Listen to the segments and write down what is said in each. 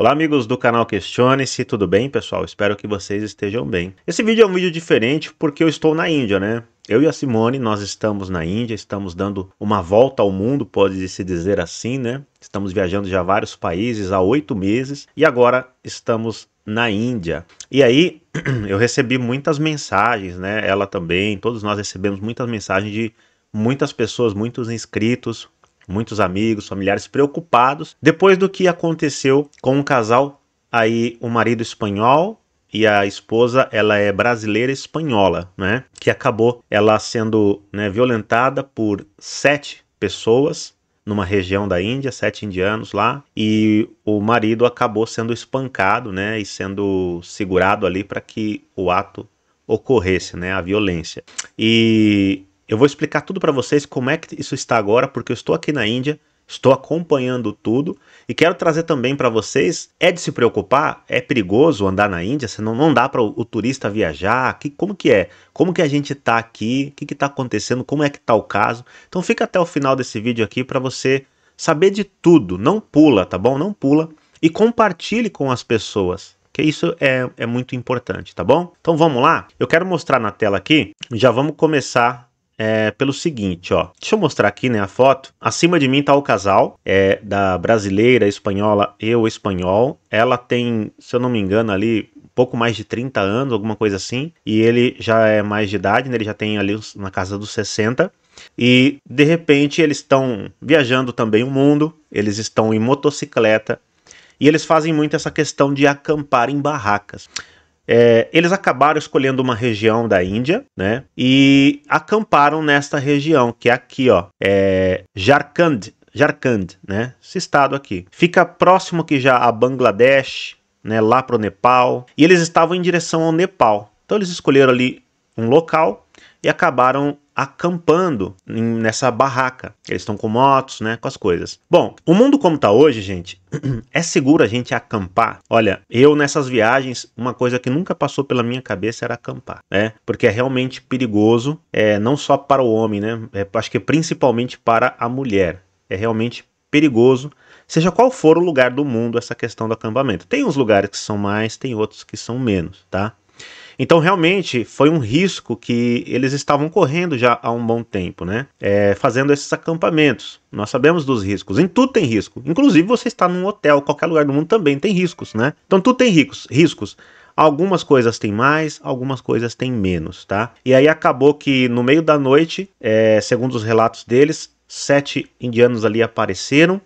Olá amigos do canal Questione-se, tudo bem pessoal? Espero que vocês estejam bem. Esse vídeo é um vídeo diferente porque eu estou na Índia, né? Eu e a Simone, nós estamos na Índia, estamos dando uma volta ao mundo, pode-se dizer assim, né? Estamos viajando já vários países há oito meses e agora estamos na Índia. E aí eu recebi muitas mensagens, né? Ela também, todos nós recebemos muitas mensagens de muitas pessoas, muitos inscritos, muitos amigos, familiares preocupados depois do que aconteceu com um casal aí o um marido espanhol e a esposa ela é brasileira espanhola, né? Que acabou ela sendo né, violentada por sete pessoas numa região da Índia, sete indianos lá, e o marido acabou sendo espancado, né, e sendo segurado ali para que o ato ocorresse, né, a violência. E eu vou explicar tudo para vocês como é que isso está agora, porque eu estou aqui na Índia, estou acompanhando tudo e quero trazer também para vocês, é de se preocupar, é perigoso andar na Índia, senão não dá para o, turista viajar, que, como que é? Como que a gente está aqui? O que está acontecendo? Como é que está o caso? Então fica até o final desse vídeo aqui para você saber de tudo, não pula, tá bom? Não pula e compartilhe com as pessoas que isso é, é muito importante, tá bom? Então vamos lá? Eu quero mostrar na tela aqui, já vamos começar é, pelo seguinte, ó. Deixa eu mostrar aqui, né, a foto. Acima de mim tá o casal, é da brasileira, espanhola, e o espanhol. Ela tem, se eu não me engano, ali pouco mais de 30 anos, alguma coisa assim, e ele já é mais de idade, né? ele já tem ali na casa dos 60. E de repente eles estão viajando também o mundo, eles estão em motocicleta e eles fazem muito essa questão de acampar em barracas. É, eles acabaram escolhendo uma região da Índia, né? E acamparam nesta região, que é aqui, ó. É Jharkhand, Jharkhand, né? Esse estado aqui. Fica próximo que já a Bangladesh, né? Lá pro Nepal. E eles estavam em direção ao Nepal. Então eles escolheram ali um local e acabaram acampando nessa barraca. Eles estão com motos, né? Com as coisas. Bom, o mundo como tá hoje, gente, é seguro a gente acampar? Olha, eu nessas viagens, uma coisa que nunca passou pela minha cabeça era acampar, né? Porque é realmente perigoso, é, não só para o homem, né? É, acho que principalmente para a mulher. É realmente perigoso, seja qual for o lugar do mundo, essa questão do acampamento. Tem uns lugares que são mais, tem outros que são menos, tá? Então, realmente, foi um risco que eles estavam correndo já há um bom tempo, né? É, fazendo esses acampamentos. Nós sabemos dos riscos. Em tudo tem risco. Inclusive, você está num hotel, qualquer lugar do mundo também tem riscos, né? Então, tudo tem riscos. riscos. Algumas coisas têm mais, algumas coisas têm menos, tá? E aí acabou que no meio da noite, é, segundo os relatos deles, sete indianos ali apareceram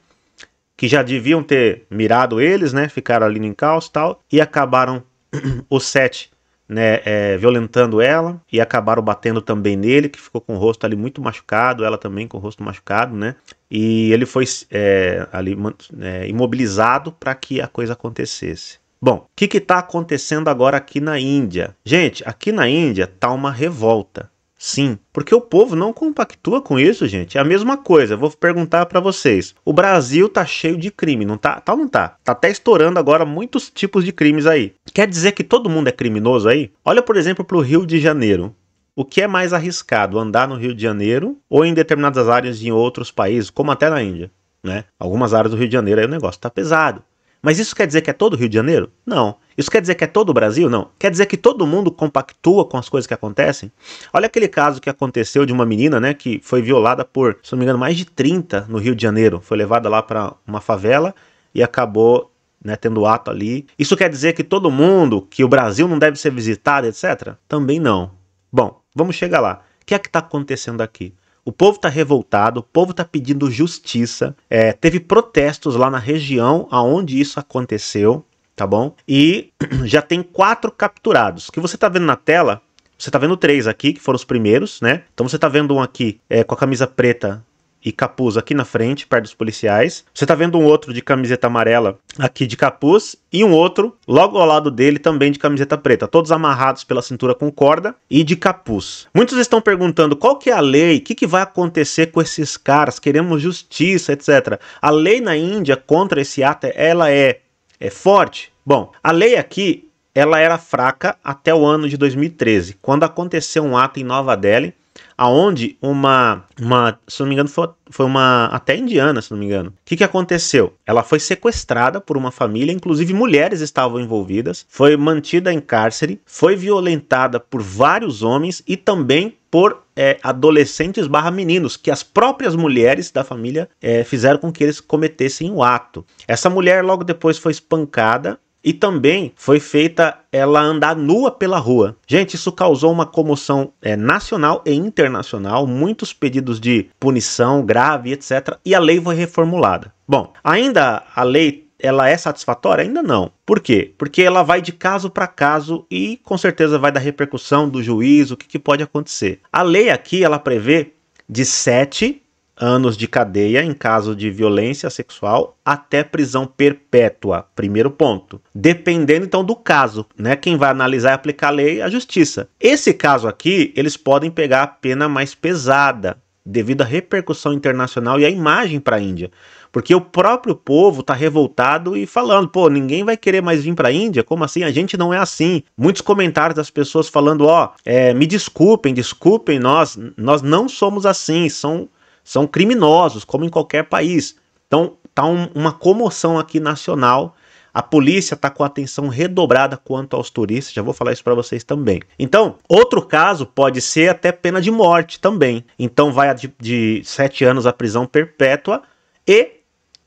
que já deviam ter mirado eles, né? Ficaram ali no encalço tal e acabaram os sete né, é, violentando ela e acabaram batendo também nele, que ficou com o rosto ali muito machucado, ela também com o rosto machucado, né? E ele foi é, ali é, imobilizado para que a coisa acontecesse. Bom, o que está acontecendo agora aqui na Índia? Gente, aqui na Índia tá uma revolta. Sim, porque o povo não compactua com isso, gente. É a mesma coisa. Vou perguntar para vocês. O Brasil tá cheio de crime, não tá? Tá ou não tá? Tá até estourando agora muitos tipos de crimes aí. Quer dizer que todo mundo é criminoso aí? Olha, por exemplo, pro Rio de Janeiro. O que é mais arriscado, andar no Rio de Janeiro ou em determinadas áreas de outros países, como até na Índia, né? Algumas áreas do Rio de Janeiro aí o negócio tá pesado. Mas isso quer dizer que é todo o Rio de Janeiro? Não. Isso quer dizer que é todo o Brasil? Não. Quer dizer que todo mundo compactua com as coisas que acontecem? Olha aquele caso que aconteceu de uma menina, né, que foi violada por, se não me engano, mais de 30 no Rio de Janeiro. Foi levada lá para uma favela e acabou né, tendo ato ali. Isso quer dizer que todo mundo, que o Brasil não deve ser visitado, etc? Também não. Bom, vamos chegar lá. O que é que está acontecendo aqui? O povo está revoltado, o povo está pedindo justiça. É, teve protestos lá na região aonde isso aconteceu tá bom? E já tem quatro capturados. O que você tá vendo na tela, você tá vendo três aqui, que foram os primeiros, né? Então você tá vendo um aqui é, com a camisa preta e capuz aqui na frente, perto dos policiais. Você tá vendo um outro de camiseta amarela aqui de capuz e um outro logo ao lado dele também de camiseta preta, todos amarrados pela cintura com corda e de capuz. Muitos estão perguntando qual que é a lei, o que, que vai acontecer com esses caras, queremos justiça, etc. A lei na Índia contra esse ato, ela é é forte? Bom, a lei aqui ela era fraca até o ano de 2013, quando aconteceu um ato em Nova Delhi aonde uma, uma se não me engano, foi, foi uma até indiana, se não me engano. O que, que aconteceu? Ela foi sequestrada por uma família, inclusive mulheres estavam envolvidas, foi mantida em cárcere, foi violentada por vários homens e também por é, adolescentes barra meninos, que as próprias mulheres da família é, fizeram com que eles cometessem o ato. Essa mulher logo depois foi espancada e também foi feita ela andar nua pela rua. Gente, isso causou uma comoção é, nacional e internacional, muitos pedidos de punição grave, etc. E a lei foi reformulada. Bom, ainda a lei ela é satisfatória? Ainda não. Por quê? Porque ela vai de caso para caso e com certeza vai da repercussão do juiz, o que, que pode acontecer. A lei aqui ela prevê de 7 anos de cadeia em caso de violência sexual até prisão perpétua. Primeiro ponto. Dependendo então do caso, né? Quem vai analisar e aplicar a lei é a justiça. Esse caso aqui, eles podem pegar a pena mais pesada, devido à repercussão internacional e à imagem para a Índia. Porque o próprio povo está revoltado e falando, pô, ninguém vai querer mais vir para a Índia? Como assim? A gente não é assim. Muitos comentários das pessoas falando, ó, oh, é, me desculpem, desculpem nós, nós não somos assim. São são criminosos, como em qualquer país. Então, tá um, uma comoção aqui nacional. A polícia está com atenção redobrada quanto aos turistas, já vou falar isso para vocês também. Então, outro caso pode ser até pena de morte também. Então, vai de, de sete anos à prisão perpétua e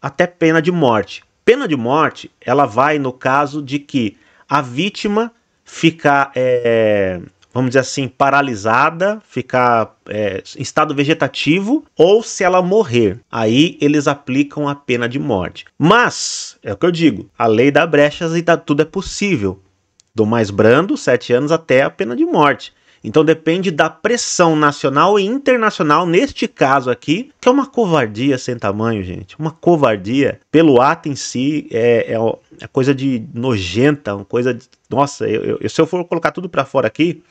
até pena de morte. Pena de morte, ela vai no caso de que a vítima ficar é, eh, vamos dizer assim, paralisada, ficar é, em estado vegetativo, ou se ela morrer. Aí eles aplicam a pena de morte. Mas, é o que eu digo, a lei dá brechas e dá, tá, tudo é possível. Do mais brando, sete anos, até a pena de morte. Então depende da pressão nacional e internacional, neste caso aqui, que é uma covardia sem tamanho, gente. Uma covardia pelo ato em si é, é, é coisa de nojenta, uma coisa de. Nossa, eu, eu se eu for colocar tudo para fora aqui,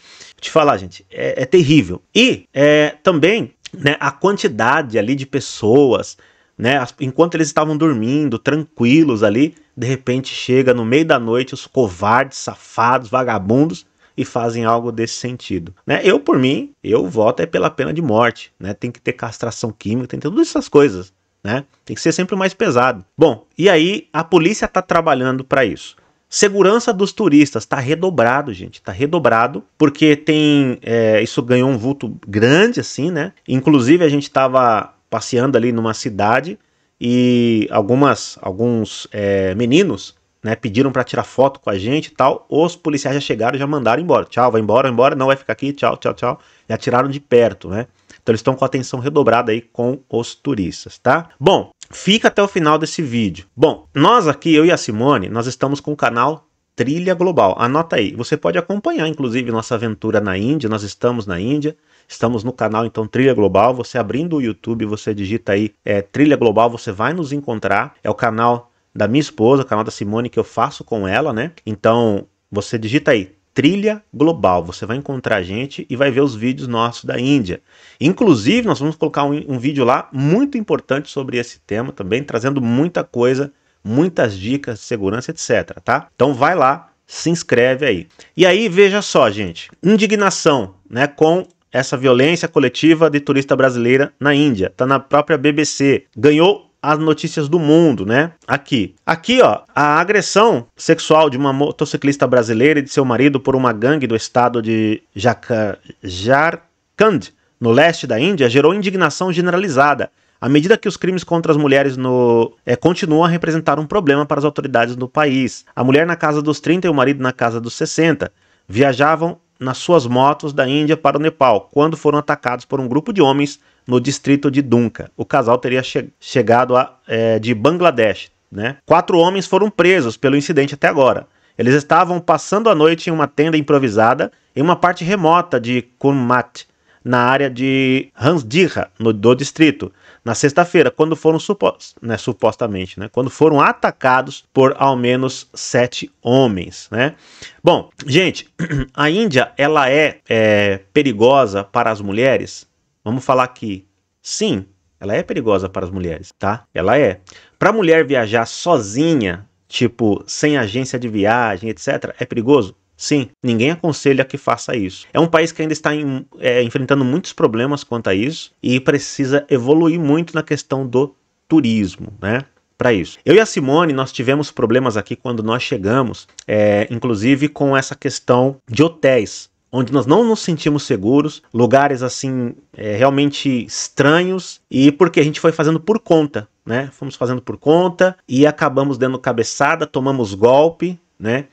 te falar, gente, é, é terrível. E é, também né, a quantidade ali de pessoas, né, enquanto eles estavam dormindo, tranquilos ali, de repente chega no meio da noite os covardes, safados, vagabundos e fazem algo desse sentido. Né? Eu, por mim, eu voto é pela pena de morte. Né? Tem que ter castração química, tem que ter todas essas coisas. Né? Tem que ser sempre mais pesado. Bom, e aí a polícia está trabalhando para isso. Segurança dos turistas está redobrado, gente, está redobrado, porque tem é, isso ganhou um vulto grande assim, né? Inclusive a gente estava passeando ali numa cidade e algumas alguns é, meninos né? Pediram para tirar foto com a gente e tal. Os policiais já chegaram, já mandaram embora. Tchau, vai embora, vai embora, não vai ficar aqui, tchau, tchau, tchau. Já tiraram de perto, né? Então eles estão com a atenção redobrada aí com os turistas, tá? Bom, fica até o final desse vídeo. Bom, nós aqui, eu e a Simone, nós estamos com o canal Trilha Global. Anota aí, você pode acompanhar inclusive nossa aventura na Índia, nós estamos na Índia. Estamos no canal então Trilha Global. Você abrindo o YouTube, você digita aí é, Trilha Global, você vai nos encontrar. É o canal da minha esposa, o canal da Simone que eu faço com ela, né? Então, você digita aí Trilha Global, você vai encontrar a gente e vai ver os vídeos nossos da Índia. Inclusive, nós vamos colocar um, um vídeo lá muito importante sobre esse tema também, trazendo muita coisa, muitas dicas de segurança, etc, tá? Então vai lá, se inscreve aí. E aí, veja só, gente, indignação, né, com essa violência coletiva de turista brasileira na Índia. Tá na própria BBC. Ganhou as notícias do mundo, né? Aqui. Aqui, ó, a agressão sexual de uma motociclista brasileira e de seu marido por uma gangue do estado de Jharkhand, no leste da Índia, gerou indignação generalizada. À medida que os crimes contra as mulheres no, é, continuam a representar um problema para as autoridades do país, a mulher na casa dos 30 e o marido na casa dos 60 viajavam nas suas motos da Índia para o Nepal, quando foram atacados por um grupo de homens no distrito de Dunca. O casal teria che chegado a, é, de Bangladesh. Né? Quatro homens foram presos pelo incidente até agora. Eles estavam passando a noite em uma tenda improvisada em uma parte remota de Kurmat, na área de Hansdirra, no, do distrito, na sexta-feira, quando foram supos, né, supostamente, né, quando foram atacados por ao menos sete homens, né? Bom, gente, a Índia ela é, é perigosa para as mulheres? Vamos falar que sim, ela é perigosa para as mulheres, tá? Ela é. Para a mulher viajar sozinha, tipo sem agência de viagem, etc, é perigoso? Sim, ninguém aconselha que faça isso. É um país que ainda está em, é, enfrentando muitos problemas quanto a isso e precisa evoluir muito na questão do turismo, né? Para isso. Eu e a Simone, nós tivemos problemas aqui quando nós chegamos, é, inclusive com essa questão de hotéis onde nós não nos sentimos seguros, lugares assim é, realmente estranhos e porque a gente foi fazendo por conta, né? Fomos fazendo por conta e acabamos dando cabeçada, tomamos golpe, né?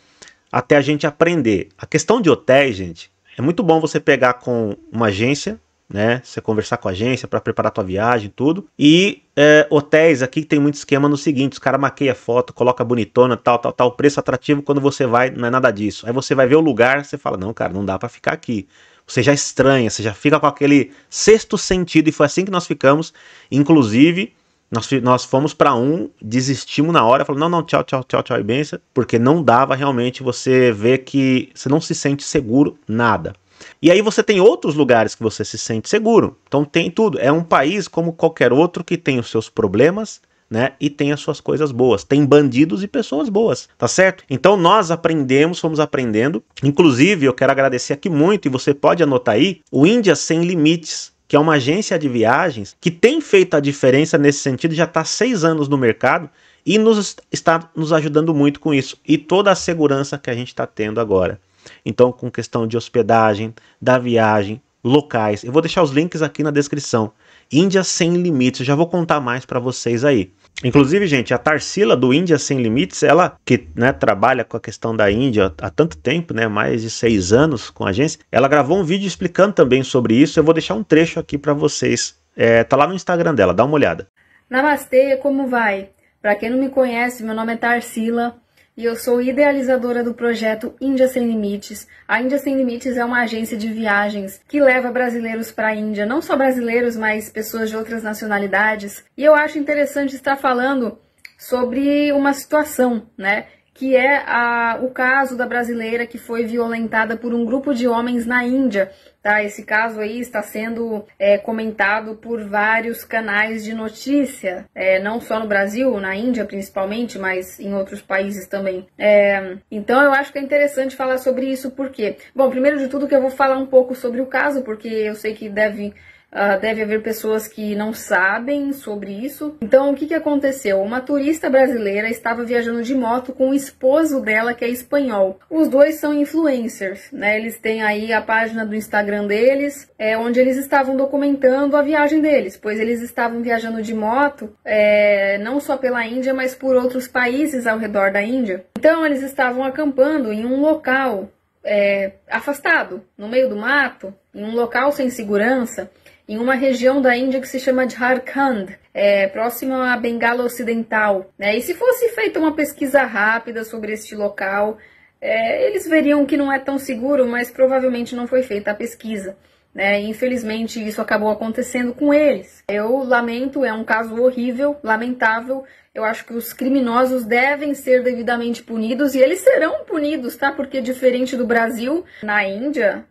Até a gente aprender. A questão de hotéis, gente, é muito bom você pegar com uma agência né? Você conversar com a agência para preparar tua viagem, tudo. E é, hotéis aqui tem muito esquema no seguinte: os caras a foto, coloca bonitona, tal, tal, tal, preço atrativo. Quando você vai, não é nada disso. Aí você vai ver o lugar, você fala: não, cara, não dá para ficar aqui. Você já estranha, você já fica com aquele sexto sentido, e foi assim que nós ficamos. Inclusive, nós, nós fomos para um, desistimos na hora, falou: não, não, tchau, tchau, tchau, tchau e benção, porque não dava realmente você ver que você não se sente seguro, nada. E aí você tem outros lugares que você se sente seguro. Então tem tudo. É um país como qualquer outro que tem os seus problemas, né? E tem as suas coisas boas. Tem bandidos e pessoas boas, tá certo? Então nós aprendemos, fomos aprendendo. Inclusive, eu quero agradecer aqui muito, e você pode anotar aí, o Índia Sem Limites. Que é uma agência de viagens que tem feito a diferença nesse sentido, já está há seis anos no mercado e nos, está nos ajudando muito com isso. E toda a segurança que a gente está tendo agora. Então, com questão de hospedagem, da viagem, locais. Eu vou deixar os links aqui na descrição. Índia Sem Limites, eu já vou contar mais para vocês aí. Inclusive, gente, a Tarsila do Índia Sem Limites, ela que né, trabalha com a questão da Índia há tanto tempo, né, mais de seis anos com a agência, ela gravou um vídeo explicando também sobre isso. Eu vou deixar um trecho aqui para vocês. É, tá lá no Instagram dela, dá uma olhada. Namastê, como vai? Para quem não me conhece, meu nome é Tarsila, e eu sou idealizadora do projeto Índia Sem Limites. A Índia Sem Limites é uma agência de viagens que leva brasileiros para a Índia, não só brasileiros, mas pessoas de outras nacionalidades. E eu acho interessante estar falando sobre uma situação, né? que é a, o caso da brasileira que foi violentada por um grupo de homens na Índia. Tá? Esse caso aí está sendo é, comentado por vários canais de notícia, é, não só no Brasil, na Índia principalmente, mas em outros países também. É, então eu acho que é interessante falar sobre isso, porque, bom, primeiro de tudo que eu vou falar um pouco sobre o caso, porque eu sei que deve Uh, deve haver pessoas que não sabem sobre isso. Então, o que, que aconteceu? Uma turista brasileira estava viajando de moto com o esposo dela, que é espanhol. Os dois são influencers, né? Eles têm aí a página do Instagram deles, é, onde eles estavam documentando a viagem deles, pois eles estavam viajando de moto, é, não só pela Índia, mas por outros países ao redor da Índia. Então, eles estavam acampando em um local é, afastado, no meio do mato, em um local sem segurança em uma região da Índia que se chama Jharkhand, é, próxima à Bengala Ocidental. Né? E se fosse feita uma pesquisa rápida sobre este local, é, eles veriam que não é tão seguro, mas provavelmente não foi feita a pesquisa. Né? Infelizmente, isso acabou acontecendo com eles. Eu lamento, é um caso horrível, lamentável. Eu acho que os criminosos devem ser devidamente punidos e eles serão punidos, tá? Porque diferente do Brasil, na Índia,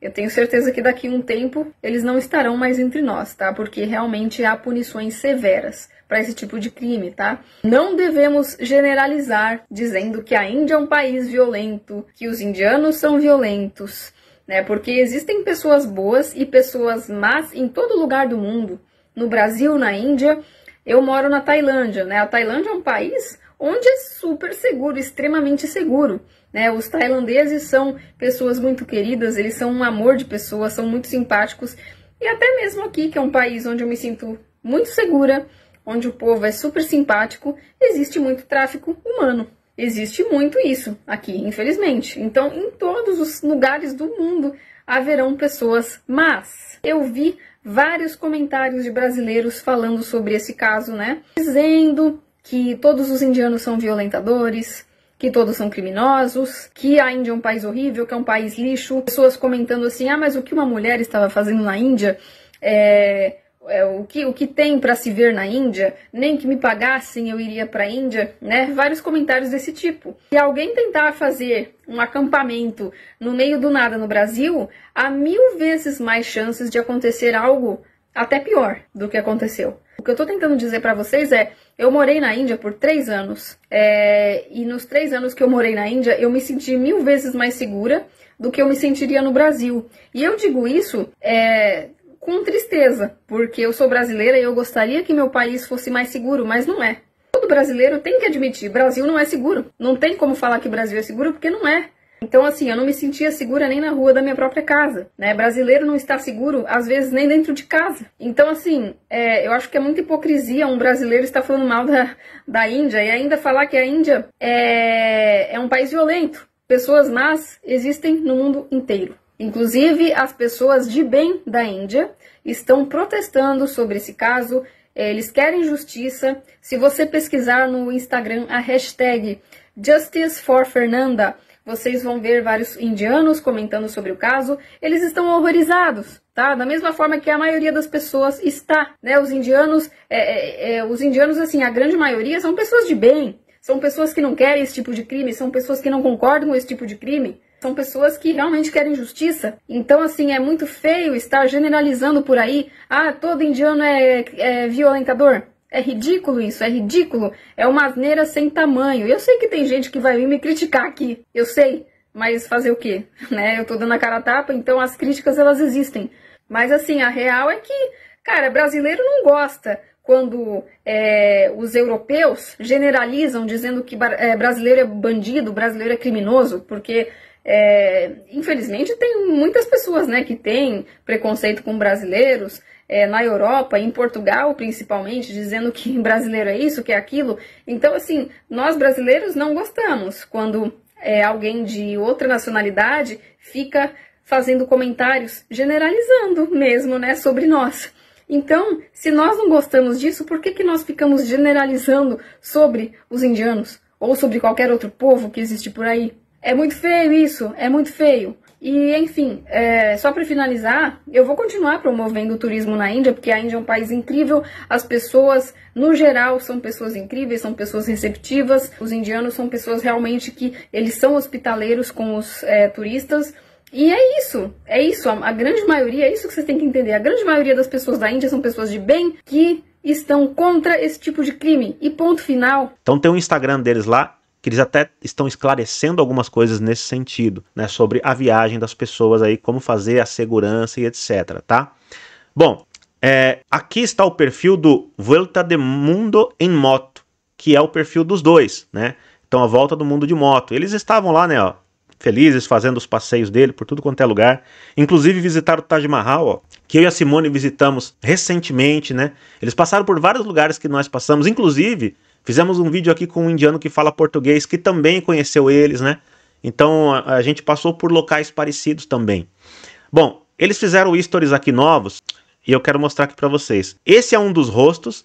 eu tenho certeza que daqui a um tempo eles não estarão mais entre nós, tá? Porque realmente há punições severas para esse tipo de crime, tá? Não devemos generalizar dizendo que a Índia é um país violento, que os indianos são violentos, né? Porque existem pessoas boas e pessoas más em todo lugar do mundo. No Brasil, na Índia, eu moro na Tailândia, né? A Tailândia é um país onde é super seguro, extremamente seguro. Né? Os tailandeses são pessoas muito queridas, eles são um amor de pessoas, são muito simpáticos. E até mesmo aqui, que é um país onde eu me sinto muito segura, onde o povo é super simpático, existe muito tráfico humano. Existe muito isso aqui, infelizmente. Então, em todos os lugares do mundo haverão pessoas mas Eu vi vários comentários de brasileiros falando sobre esse caso, né? Dizendo que todos os indianos são violentadores, que todos são criminosos, que a Índia é um país horrível, que é um país lixo. Pessoas comentando assim: ah, mas o que uma mulher estava fazendo na Índia é. É, o, que, o que tem para se ver na Índia, nem que me pagassem eu iria para a Índia, né? Vários comentários desse tipo. Se alguém tentar fazer um acampamento no meio do nada no Brasil, há mil vezes mais chances de acontecer algo até pior do que aconteceu. O que eu estou tentando dizer para vocês é eu morei na Índia por três anos. É, e nos três anos que eu morei na Índia, eu me senti mil vezes mais segura do que eu me sentiria no Brasil. E eu digo isso é, com tristeza, porque eu sou brasileira e eu gostaria que meu país fosse mais seguro, mas não é. Todo brasileiro tem que admitir, Brasil não é seguro. Não tem como falar que Brasil é seguro porque não é. Então, assim, eu não me sentia segura nem na rua da minha própria casa, né? Brasileiro não está seguro, às vezes, nem dentro de casa. Então, assim, é, eu acho que é muita hipocrisia um brasileiro estar falando mal da, da Índia e ainda falar que a Índia é, é um país violento. Pessoas más existem no mundo inteiro. Inclusive, as pessoas de bem da Índia estão protestando sobre esse caso, eles querem justiça. Se você pesquisar no Instagram a hashtag Justice for Fernanda, vocês vão ver vários indianos comentando sobre o caso, eles estão horrorizados, tá? Da mesma forma que a maioria das pessoas está, né? Os indianos, é, é, é, os indianos, assim, a grande maioria são pessoas de bem, são pessoas que não querem esse tipo de crime, são pessoas que não concordam com esse tipo de crime, são pessoas que realmente querem justiça. Então, assim, é muito feio estar generalizando por aí, ah, todo indiano é, é violentador. É ridículo isso, é ridículo. É uma asneira sem tamanho. Eu sei que tem gente que vai vir me criticar aqui, eu sei, mas fazer o quê? Né? Eu tô dando a cara a tapa, então as críticas elas existem. Mas assim, a real é que, cara, brasileiro não gosta quando é, os europeus generalizam dizendo que é, brasileiro é bandido, brasileiro é criminoso, porque é, infelizmente tem muitas pessoas né, que têm preconceito com brasileiros, é, na Europa, em Portugal principalmente, dizendo que brasileiro é isso, que é aquilo. Então, assim, nós brasileiros não gostamos quando é, alguém de outra nacionalidade fica fazendo comentários generalizando mesmo, né, sobre nós. Então, se nós não gostamos disso, por que, que nós ficamos generalizando sobre os indianos ou sobre qualquer outro povo que existe por aí? É muito feio isso, é muito feio. E, enfim, é, só para finalizar, eu vou continuar promovendo o turismo na Índia, porque a Índia é um país incrível, as pessoas, no geral, são pessoas incríveis, são pessoas receptivas, os indianos são pessoas realmente que eles são hospitaleiros com os é, turistas. E é isso, é isso, a, a grande maioria, é isso que vocês têm que entender, a grande maioria das pessoas da Índia são pessoas de bem que estão contra esse tipo de crime. E ponto final. Então tem o um Instagram deles lá, que eles até estão esclarecendo algumas coisas nesse sentido, né, sobre a viagem das pessoas aí, como fazer a segurança e etc, tá? Bom, é, aqui está o perfil do Vuelta de Mundo em moto, que é o perfil dos dois, né? Então a volta do mundo de moto. Eles estavam lá, né, ó, felizes fazendo os passeios dele por tudo quanto é lugar, inclusive visitaram o Taj Mahal, ó, que eu e a Simone visitamos recentemente, né? Eles passaram por vários lugares que nós passamos, inclusive Fizemos um vídeo aqui com um indiano que fala português, que também conheceu eles, né? Então a, a gente passou por locais parecidos também. Bom, eles fizeram stories aqui novos e eu quero mostrar aqui para vocês. Esse é um dos rostos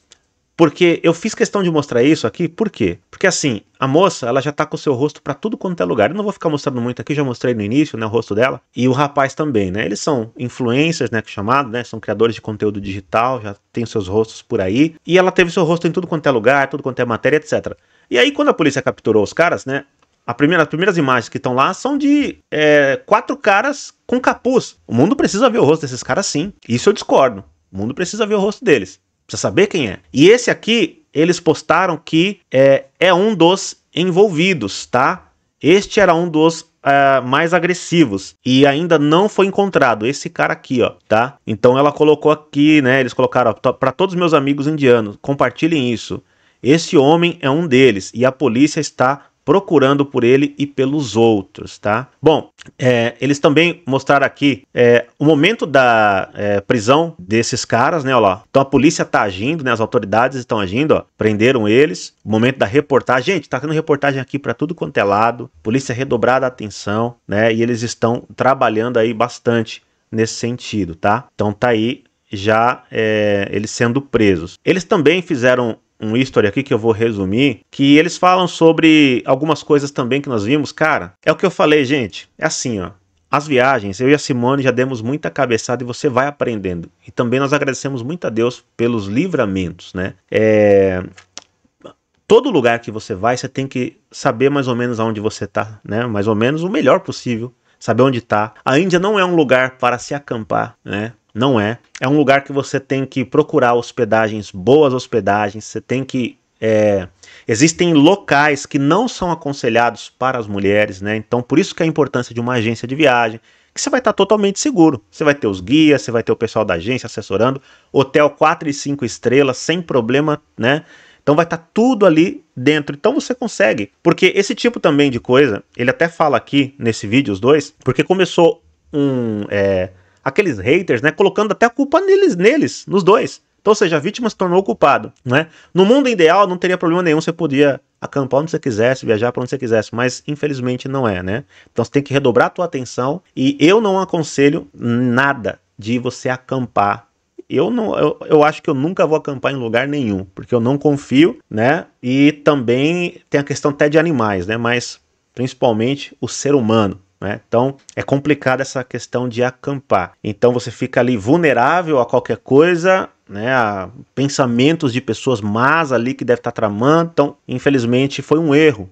porque eu fiz questão de mostrar isso aqui, por quê? Porque assim, a moça, ela já tá com o seu rosto para tudo quanto é lugar. Eu não vou ficar mostrando muito aqui, já mostrei no início, né, o rosto dela. E o rapaz também, né? Eles são influencers, né, que chamado, né? São criadores de conteúdo digital, já tem seus rostos por aí. E ela teve seu rosto em tudo quanto é lugar, tudo quanto é matéria, etc. E aí quando a polícia capturou os caras, né, Primeira, as primeiras imagens que estão lá são de é, quatro caras com capuz. O mundo precisa ver o rosto desses caras sim. Isso eu discordo. O mundo precisa ver o rosto deles precisa saber quem é. E esse aqui, eles postaram que é, é um dos envolvidos, tá? Este era um dos Uh, mais agressivos e ainda não foi encontrado esse cara aqui, ó, tá? Então ela colocou aqui, né? Eles colocaram para todos meus amigos indianos, compartilhem isso. Esse homem é um deles e a polícia está procurando por ele e pelos outros, tá? Bom, é, eles também mostraram aqui é, o momento da é, prisão desses caras, né? Olha lá. Então a polícia tá agindo, né? As autoridades estão agindo, ó. Prenderam eles. O momento da reportagem. Gente, tá tendo reportagem aqui para tudo quanto é lado. Polícia redobrada a atenção, né? E eles estão trabalhando aí bastante nesse sentido, tá? Então tá aí já é, eles sendo presos. Eles também fizeram um history aqui que eu vou resumir, que eles falam sobre algumas coisas também que nós vimos, cara. É o que eu falei, gente. É assim, ó. As viagens, eu e a Simone já demos muita cabeçada e você vai aprendendo. E também nós agradecemos muito a Deus pelos livramentos, né? É... Todo lugar que você vai, você tem que saber mais ou menos aonde você está, né? Mais ou menos o melhor possível saber onde está. A Índia não é um lugar para se acampar, né? Não é. É um lugar que você tem que procurar hospedagens, boas hospedagens, você tem que é, existem locais que não são aconselhados para as mulheres, né? Então, por isso que a importância de uma agência de viagem, que você vai estar tá totalmente seguro. Você vai ter os guias, você vai ter o pessoal da agência assessorando, hotel 4 e 5 estrelas, sem problema, né? Então vai estar tá tudo ali dentro. Então você consegue. Porque esse tipo também de coisa, ele até fala aqui nesse vídeo, os dois, porque começou um. É, aqueles haters, né? Colocando até a culpa neles, neles, nos dois. Então, ou seja, a vítima se tornou o culpado, né? No mundo ideal, não teria problema nenhum, você podia acampar onde você quisesse, viajar para onde você quisesse, mas infelizmente não é, né? Então você tem que redobrar a tua atenção e eu não aconselho nada de você acampar eu não, eu, eu acho que eu nunca vou acampar em lugar nenhum, porque eu não confio, né? E também tem a questão até de animais, né? Mas principalmente o ser humano. Né? Então é complicada essa questão de acampar. Então você fica ali vulnerável a qualquer coisa, né? A pensamentos de pessoas más ali que deve estar tá tramando. Então, infelizmente, foi um erro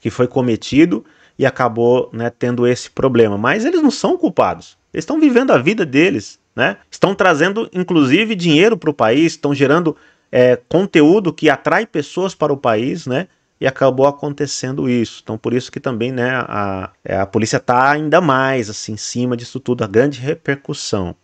que foi cometido e acabou né, tendo esse problema. Mas eles não são culpados. Eles estão vivendo a vida deles. Né? Estão trazendo, inclusive, dinheiro para o país, estão gerando é, conteúdo que atrai pessoas para o país, né? E acabou acontecendo isso. Então, por isso que também né, a, é, a polícia está ainda mais assim, em cima disso tudo, a grande repercussão.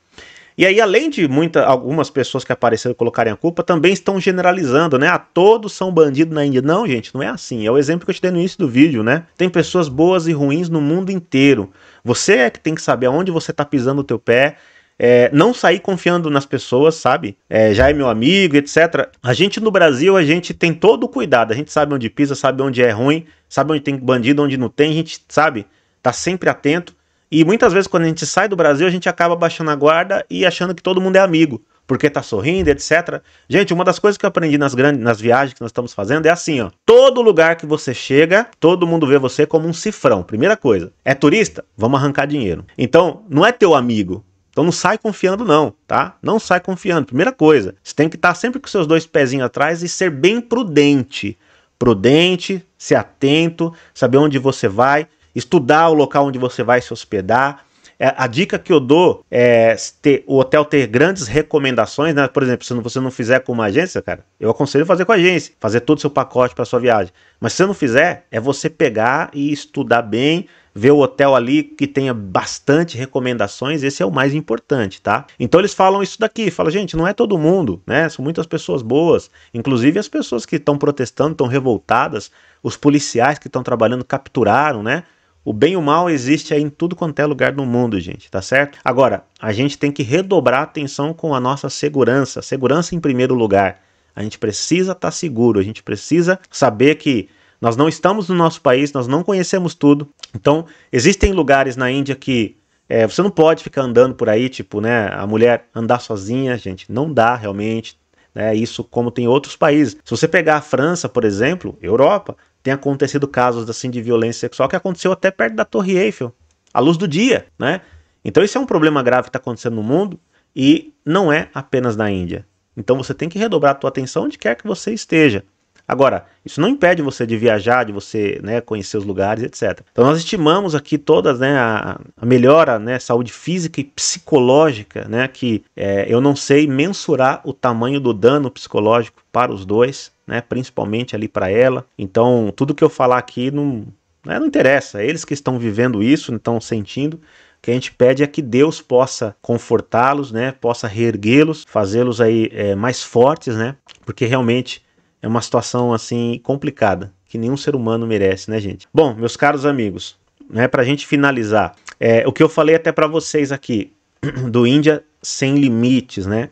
E aí, além de muita, algumas pessoas que apareceram colocarem a culpa, também estão generalizando, né? A ah, todos são bandidos na Índia. Não, gente, não é assim. É o exemplo que eu te dei no início do vídeo, né? Tem pessoas boas e ruins no mundo inteiro. Você é que tem que saber aonde você está pisando o teu pé é, não sair confiando nas pessoas, sabe? É, já é meu amigo, etc. A gente no Brasil, a gente tem todo o cuidado, a gente sabe onde pisa, sabe onde é ruim, sabe onde tem bandido, onde não tem, a gente sabe, tá sempre atento. E muitas vezes quando a gente sai do Brasil, a gente acaba baixando a guarda e achando que todo mundo é amigo, porque tá sorrindo, etc. Gente, uma das coisas que eu aprendi nas grandes nas viagens que nós estamos fazendo é assim, ó. Todo lugar que você chega, todo mundo vê você como um cifrão. Primeira coisa. É turista? Vamos arrancar dinheiro. Então, não é teu amigo, então não sai confiando não, tá? Não sai confiando. Primeira coisa, você tem que estar sempre com seus dois pezinhos atrás e ser bem prudente. Prudente, ser atento, saber onde você vai, estudar o local onde você vai se hospedar, é, a dica que eu dou é ter, o hotel ter grandes recomendações, né? Por exemplo, se você não fizer com uma agência, cara, eu aconselho fazer com a agência, fazer todo o seu pacote para sua viagem. Mas se você não fizer, é você pegar e estudar bem ver o hotel ali que tenha bastante recomendações, esse é o mais importante, tá? Então eles falam isso daqui, fala, gente, não é todo mundo, né? São muitas pessoas boas, inclusive as pessoas que estão protestando, estão revoltadas, os policiais que estão trabalhando capturaram, né? O bem e o mal existe aí em tudo quanto é lugar no mundo, gente, tá certo? Agora, a gente tem que redobrar a atenção com a nossa segurança, segurança em primeiro lugar. A gente precisa estar tá seguro, a gente precisa saber que nós não estamos no nosso país, nós não conhecemos tudo. Então, existem lugares na Índia que é, você não pode ficar andando por aí, tipo, né? A mulher andar sozinha, gente, não dá realmente. Né, isso como tem outros países. Se você pegar a França, por exemplo, Europa, tem acontecido casos assim de violência sexual que aconteceu até perto da Torre Eiffel, à luz do dia, né? Então isso é um problema grave que está acontecendo no mundo e não é apenas na Índia. Então você tem que redobrar a tua atenção onde quer que você esteja. Agora, isso não impede você de viajar, de você né, conhecer os lugares, etc. Então nós estimamos aqui todas né, a, a, melhora, né, saúde física e psicológica, né, que é, eu não sei mensurar o tamanho do dano psicológico para os dois, né, principalmente ali para ela. Então tudo que eu falar aqui não, né, não interessa. Eles que estão vivendo isso, estão sentindo, que a gente pede é que Deus possa confortá-los, né? Possa reerguê-los, fazê-los aí é, mais fortes, né? Porque realmente é uma situação assim complicada que nenhum ser humano merece, né, gente? Bom, meus caros amigos, né, para a gente finalizar, é, o que eu falei até para vocês aqui do Índia sem limites, né?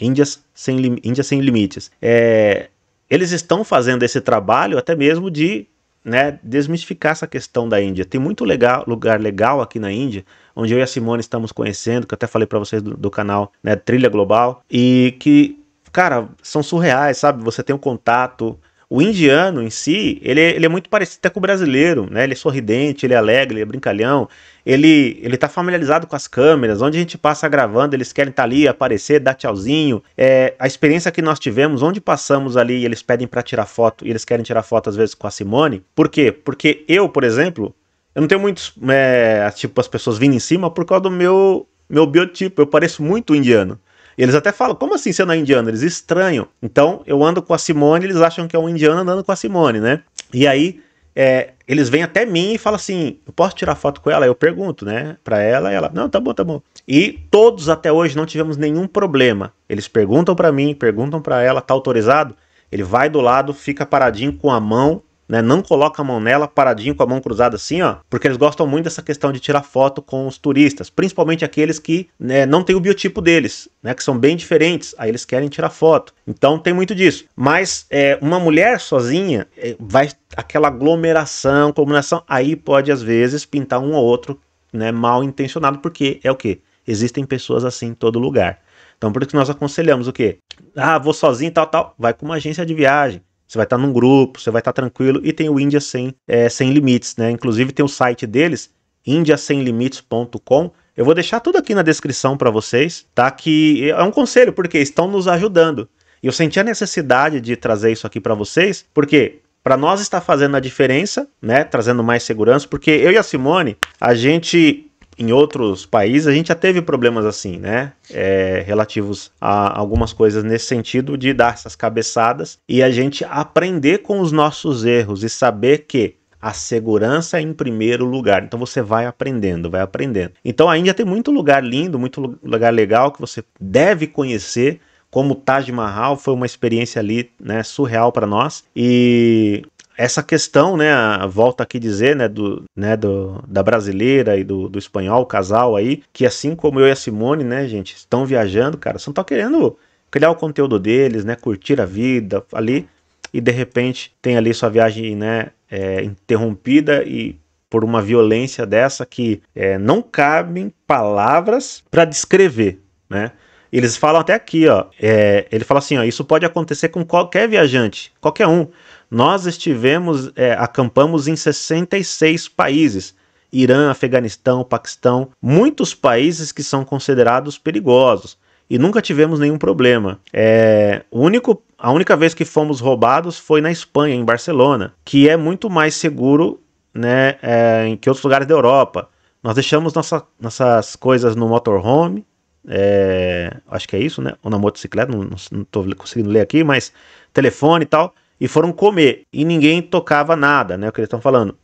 Índias sem, lim... Índia sem limites. É, eles estão fazendo esse trabalho até mesmo de né, desmistificar essa questão da Índia. Tem muito legal, lugar legal aqui na Índia, onde eu e a Simone estamos conhecendo, que eu até falei para vocês do, do canal né, Trilha Global, e que cara, são surreais, sabe? Você tem um contato. O indiano em si, ele, ele é muito parecido até com o brasileiro, né? Ele é sorridente, ele é alegre, ele é brincalhão. Ele, ele tá familiarizado com as câmeras, onde a gente passa gravando, eles querem estar tá ali, aparecer, dar tchauzinho. É, a experiência que nós tivemos, onde passamos ali eles pedem para tirar foto, e eles querem tirar foto às vezes com a Simone. Por quê? Porque eu, por exemplo, eu não tenho muitos, é, tipo, as pessoas vindo em cima por causa do meu, meu biotipo. Eu pareço muito indiano. Eles até falam, como assim você não é indiano? Eles estranham. Então eu ando com a Simone, eles acham que é um indiano andando com a Simone, né? E aí é, eles vêm até mim e falam assim: eu posso tirar foto com ela? Eu pergunto, né, pra ela, e ela, não, tá bom, tá bom. E todos até hoje não tivemos nenhum problema. Eles perguntam para mim, perguntam para ela, tá autorizado? Ele vai do lado, fica paradinho com a mão né? Não coloca a mão nela, paradinho com a mão cruzada assim, ó, porque eles gostam muito dessa questão de tirar foto com os turistas, principalmente aqueles que né, não tem o biotipo deles, né? Que são bem diferentes, aí eles querem tirar foto. Então tem muito disso. Mas é, uma mulher sozinha é, vai aquela aglomeração, combinação, aí pode às vezes pintar um ou outro, né? Mal intencionado, porque é o que existem pessoas assim em todo lugar. Então por isso que nós aconselhamos o quê? Ah, vou sozinho, tal, tal. Vai com uma agência de viagem você vai estar tá num grupo, você vai estar tá tranquilo. E tem o Índia Sem, é, Sem Limites, né? Inclusive tem o site deles, indiasemlimites.com. Eu vou deixar tudo aqui na descrição para vocês, tá? Que é um conselho, porque estão nos ajudando. E eu senti a necessidade de trazer isso aqui para vocês, porque para nós está fazendo a diferença, né? Trazendo mais segurança, porque eu e a Simone, a gente em outros países a gente já teve problemas assim, né? É, relativos a algumas coisas nesse sentido de dar essas cabeçadas e a gente aprender com os nossos erros e saber que a segurança é em primeiro lugar. Então você vai aprendendo, vai aprendendo. Então a Índia tem muito lugar lindo, muito lugar legal que você deve conhecer como Taj Mahal foi uma experiência ali, né, surreal para nós. E essa questão, né, volta aqui dizer, né, do, né, do, da brasileira e do, do espanhol, o casal aí, que assim como eu e a Simone, né, gente, estão viajando, cara, só estão tá querendo criar o conteúdo deles, né, curtir a vida ali, e de repente tem ali sua viagem, né, é, interrompida e por uma violência dessa que é, não cabem palavras para descrever, né? Eles falam até aqui, ó. É, ele fala assim, ó, isso pode acontecer com qualquer viajante, qualquer um. Nós estivemos, é, acampamos em 66 países. Irã, Afeganistão, Paquistão, muitos países que são considerados perigosos e nunca tivemos nenhum problema. É, o único, a única vez que fomos roubados foi na Espanha, em Barcelona, que é muito mais seguro né, é, que outros lugares da Europa. Nós deixamos nossa, nossas coisas no motorhome, é, acho que é isso, né? Ou na motocicleta, não estou conseguindo ler aqui, mas telefone e tal e foram comer e ninguém tocava nada, né? O que eles estão falando.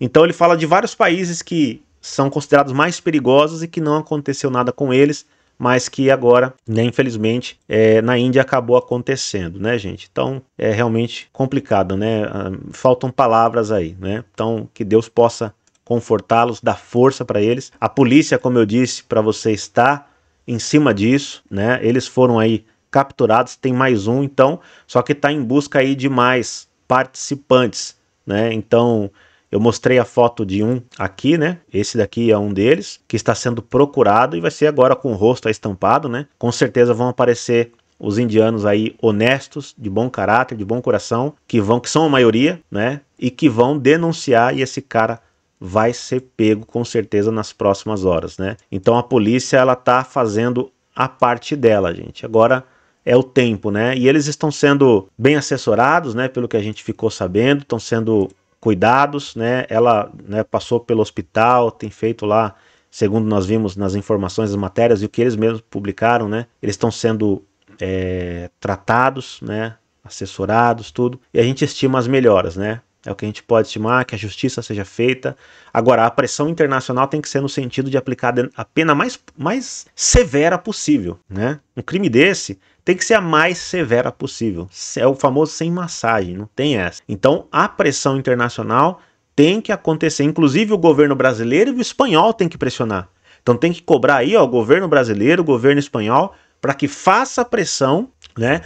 Então ele fala de vários países que são considerados mais perigosos e que não aconteceu nada com eles, mas que agora, né, infelizmente, é, na Índia acabou acontecendo, né, gente? Então é realmente complicado, né? Ah, faltam palavras aí, né? Então que Deus possa confortá-los, dar força para eles. A polícia, como eu disse para você, está em cima disso, né? Eles foram aí capturados, tem mais um, então, só que está em busca aí de mais participantes, né? Então, eu mostrei a foto de um aqui, né? Esse daqui é um deles, que está sendo procurado e vai ser agora com o rosto estampado, né? Com certeza vão aparecer os indianos aí honestos, de bom caráter, de bom coração, que vão que são a maioria, né? E que vão denunciar e esse cara vai ser pego com certeza nas próximas horas, né? Então a polícia ela tá fazendo a parte dela, gente. Agora é o tempo, né? E eles estão sendo bem assessorados, né? Pelo que a gente ficou sabendo, estão sendo cuidados, né? Ela né, passou pelo hospital, tem feito lá, segundo nós vimos nas informações, as matérias e o que eles mesmos publicaram, né? Eles estão sendo é, tratados, né? Assessorados, tudo. E a gente estima as melhoras, né? É o que a gente pode estimar, que a justiça seja feita. Agora, a pressão internacional tem que ser no sentido de aplicar a pena mais, mais severa possível, né? Um crime desse tem que ser a mais severa possível. É o famoso sem massagem, não tem essa. Então, a pressão internacional tem que acontecer. Inclusive, o governo brasileiro e o espanhol tem que pressionar. Então, tem que cobrar aí, ó, o governo brasileiro, o governo espanhol, para que faça pressão, né?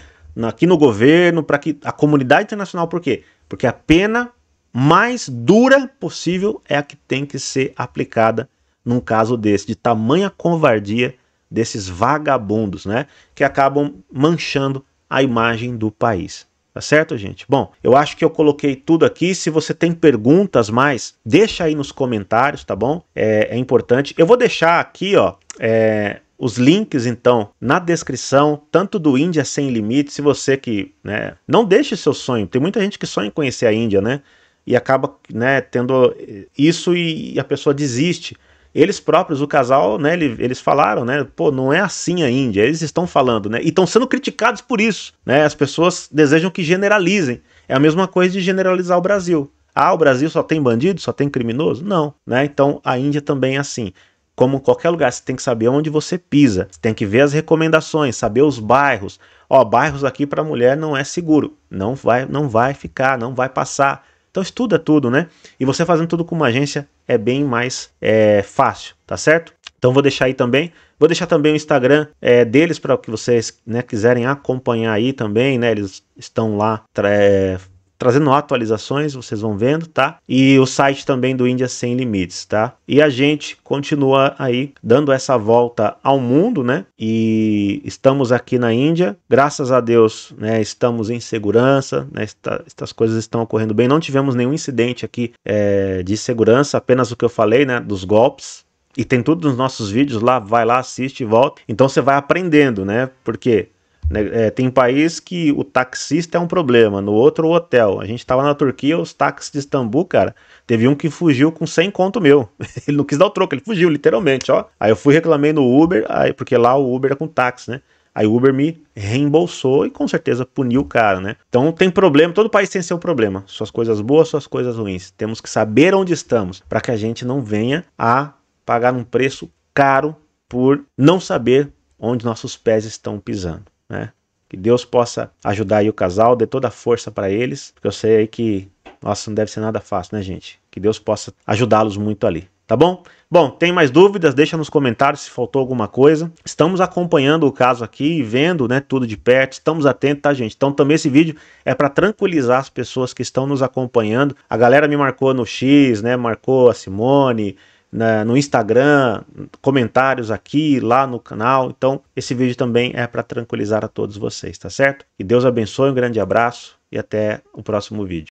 Aqui no governo, para que a comunidade internacional, por quê? Porque a pena mais dura possível é a que tem que ser aplicada num caso desse, de tamanha covardia desses vagabundos, né? Que acabam manchando a imagem do país. Tá certo, gente? Bom, eu acho que eu coloquei tudo aqui. Se você tem perguntas mais, deixa aí nos comentários, tá bom? É, é importante. Eu vou deixar aqui, ó, é, os links, então, na descrição, tanto do Índia Sem Limites, se você que, né, não deixe seu sonho. Tem muita gente que sonha em conhecer a Índia, né? E acaba, né, tendo eh, isso e a pessoa desiste. Eles próprios, o casal, né, eles falaram, né, pô, não é assim a Índia. Eles estão falando, né? E estão sendo criticados por isso, né? As pessoas desejam que generalizem. É a mesma coisa de generalizar o Brasil. Ah, o Brasil só tem bandido, só tem criminoso? Não, né? Então a Índia também é assim. Como qualquer lugar, você tem que saber onde você pisa, você tem que ver as recomendações, saber os bairros. Ó, bairros aqui para mulher não é seguro, não vai, não vai ficar, não vai passar. Então estuda tudo, né? E você fazendo tudo com uma agência é bem mais é, fácil, tá certo? Então vou deixar aí também. Vou deixar também o Instagram é, deles para que vocês né, quiserem acompanhar aí também, né? Eles estão lá é, trazendo atualizações, vocês vão vendo, tá? E o site também do Índia Sem Limites, tá? E a gente continua aí dando essa volta ao mundo, né? E estamos aqui na Índia, graças a Deus, né? Estamos em segurança, né? Esta, estas coisas estão ocorrendo bem. Não tivemos nenhum incidente aqui é, de segurança, apenas o que eu falei, né? Dos golpes, e tem tudo nos nossos vídeos lá, vai lá, assiste e volta. Então você vai aprendendo, né? Porque né? É, tem país que o taxista é um problema, no outro o hotel. A gente estava na Turquia, os táxis de Istambul, cara, teve um que fugiu com 100 conto meu. ele não quis dar o troco, ele fugiu, literalmente, ó. Aí eu fui reclamei no Uber, aí, porque lá o Uber é com táxi, né? Aí o Uber me reembolsou e com certeza puniu o cara, né? Então tem problema, todo país tem seu problema, suas coisas boas, suas coisas ruins. Temos que saber onde estamos para que a gente não venha a pagar um preço caro por não saber onde nossos pés estão pisando né? Que Deus possa ajudar aí o casal, dê toda a força para eles, porque eu sei aí que, nossa, não deve ser nada fácil, né, gente? Que Deus possa ajudá-los muito ali, tá bom? Bom, tem mais dúvidas? Deixa nos comentários se faltou alguma coisa. Estamos acompanhando o caso aqui, vendo, né, tudo de perto. Estamos atentos, tá, gente? Então também esse vídeo é para tranquilizar as pessoas que estão nos acompanhando. A galera me marcou no X, né? Marcou a Simone, né, no Instagram, comentários aqui, lá no canal. Então, esse vídeo também é para tranquilizar a todos vocês, tá certo? Que Deus abençoe, um grande abraço e até o próximo vídeo.